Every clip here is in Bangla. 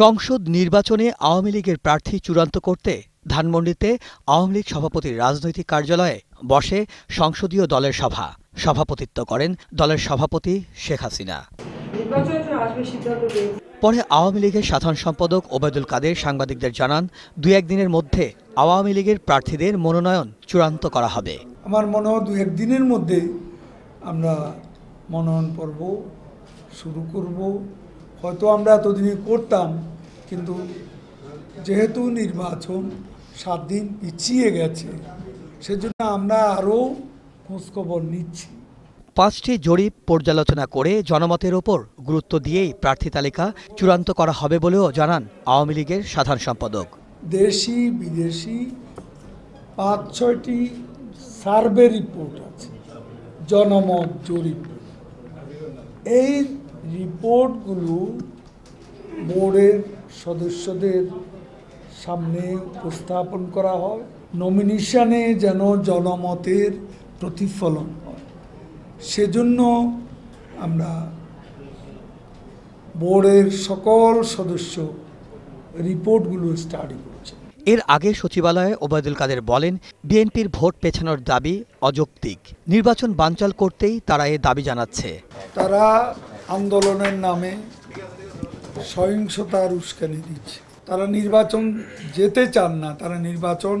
সংসদ নির্বাচনে আওয়ামী লীগের প্রার্থী চূড়ান্ত করতে ধানমন্ডিতে আওয়ামী লীগ সভাপতির রাজনৈতিক কার্যালয়ে বসে সংসদীয় দলের সভা সভাপতিত্ব করেন দলের সভাপতি শেখ হাসিনা পরে আওয়ামী লীগের সাধারণ সম্পাদক ওবায়দুল কাদের সাংবাদিকদের জানান দুই একদিনের মধ্যে আওয়ামী লীগের প্রার্থীদের মনোনয়ন চূড়ান্ত করা হবে আমার মনে হয় দু একদিনের মধ্যে আমরা মনোনয়ন পর্ব শুরু করব হয়তো আমরা এতদিনই করতাম কিন্তু যেহেতু নির্বাচন সাত দিন পিছিয়ে গেছে সেজন্য আমরা আরও খোঁজখবর নিচ্ছি পাঁচটি জরিপ পর্যালোচনা করে জনমতের ওপর গুরুত্ব দিয়েই প্রার্থী তালিকা চূড়ান্ত করা হবে বলেও জানান আওয়ামী লীগের সাধারণ সম্পাদক দেশি বিদেশি পাঁচ ছয়টি সার্ভে রিপোর্ট আছে জনমত জরিপ এই রিপোর্টগুলো বোর্ডের সদস্যদের সামনে উপস্থাপন করা হয় নমিনেশানে যেন জনমতের প্রতিফলন হয় সেজন্য আমরা বোর্ডের সকল সদস্য রিপোর্টগুলো স্টাডি করছে এর আগে সচিবালয়ে ওবায়দুল কাদের বলেন বিএনপির ভোট পেছানোর দাবি অযৌক্তিক নির্বাচন বানচাল করতেই তারা এ দাবি জানাচ্ছে তারা আন্দোলনের নামে সহিংসতা উস্কানি দিচ্ছে তারা নির্বাচন যেতে চান না তারা নির্বাচন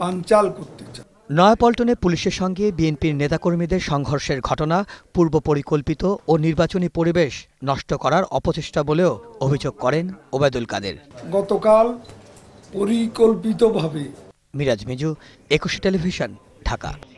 পাঞ্চাল করতে চান নয়াপল্টনে পুলিশের সঙ্গে বিএনপির নেতাকর্মীদের সংঘর্ষের ঘটনা পূর্ব পরিকল্পিত ও নির্বাচনী পরিবেশ নষ্ট করার অপচেষ্টা বলেও অভিযোগ করেন ওবায়দুল কাদের গতকাল পরিকল্পিতভাবে মিরাজ মিজু একুশে টেলিভিশন ঢাকা